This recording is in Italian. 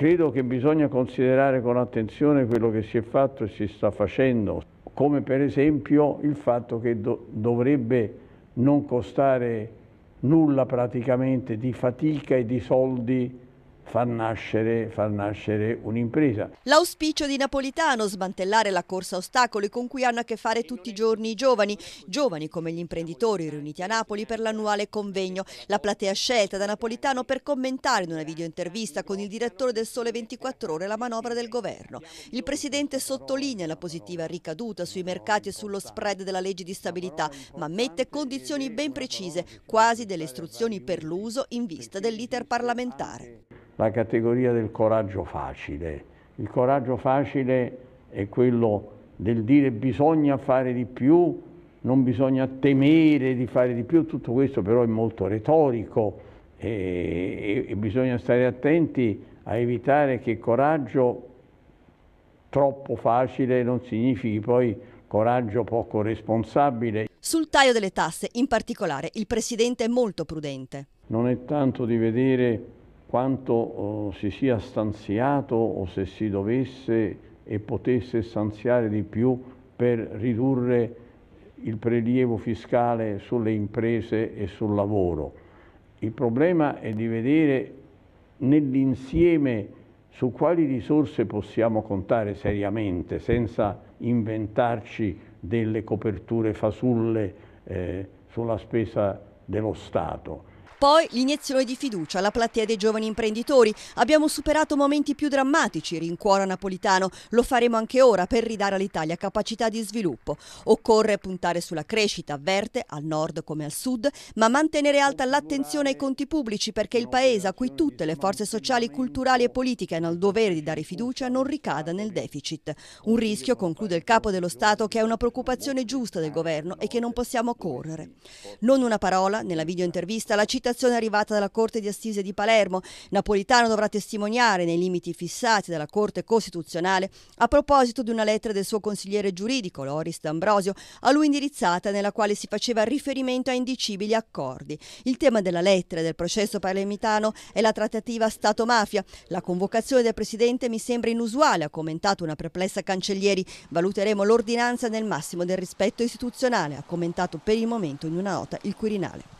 Credo che bisogna considerare con attenzione quello che si è fatto e si sta facendo, come per esempio il fatto che do dovrebbe non costare nulla praticamente di fatica e di soldi far nascere, far nascere un'impresa. L'auspicio di Napolitano, smantellare la corsa ostacoli con cui hanno a che fare tutti i giorni i giovani, giovani come gli imprenditori riuniti a Napoli per l'annuale convegno. La platea scelta da Napolitano per commentare in una videointervista con il direttore del Sole 24 Ore la manovra del governo. Il Presidente sottolinea la positiva ricaduta sui mercati e sullo spread della legge di stabilità, ma mette condizioni ben precise, quasi delle istruzioni per l'uso in vista dell'iter parlamentare la categoria del coraggio facile. Il coraggio facile è quello del dire bisogna fare di più, non bisogna temere di fare di più, tutto questo però è molto retorico e, e bisogna stare attenti a evitare che coraggio troppo facile non significhi poi coraggio poco responsabile. Sul taglio delle tasse, in particolare, il Presidente è molto prudente. Non è tanto di vedere quanto oh, si sia stanziato o se si dovesse e potesse stanziare di più per ridurre il prelievo fiscale sulle imprese e sul lavoro. Il problema è di vedere nell'insieme su quali risorse possiamo contare seriamente senza inventarci delle coperture fasulle eh, sulla spesa dello Stato. Poi l'iniezione di fiducia alla platea dei giovani imprenditori. Abbiamo superato momenti più drammatici, rincuora Napolitano. Lo faremo anche ora per ridare all'Italia capacità di sviluppo. Occorre puntare sulla crescita, avverte, al nord come al sud, ma mantenere alta l'attenzione ai conti pubblici perché il paese a cui tutte le forze sociali, culturali e politiche hanno il dovere di dare fiducia non ricada nel deficit. Un rischio, conclude il capo dello Stato, che è una preoccupazione giusta del governo e che non possiamo correre. Non una parola, nella videointervista la città intercettazione arrivata dalla Corte di Assise di Palermo. Napolitano dovrà testimoniare nei limiti fissati dalla Corte Costituzionale a proposito di una lettera del suo consigliere giuridico, Loris D'Ambrosio, a lui indirizzata nella quale si faceva riferimento a indicibili accordi. Il tema della lettera e del processo palermitano è la trattativa Stato-mafia. La convocazione del Presidente mi sembra inusuale, ha commentato una perplessa Cancellieri. Valuteremo l'ordinanza nel massimo del rispetto istituzionale, ha commentato per il momento in una nota il Quirinale.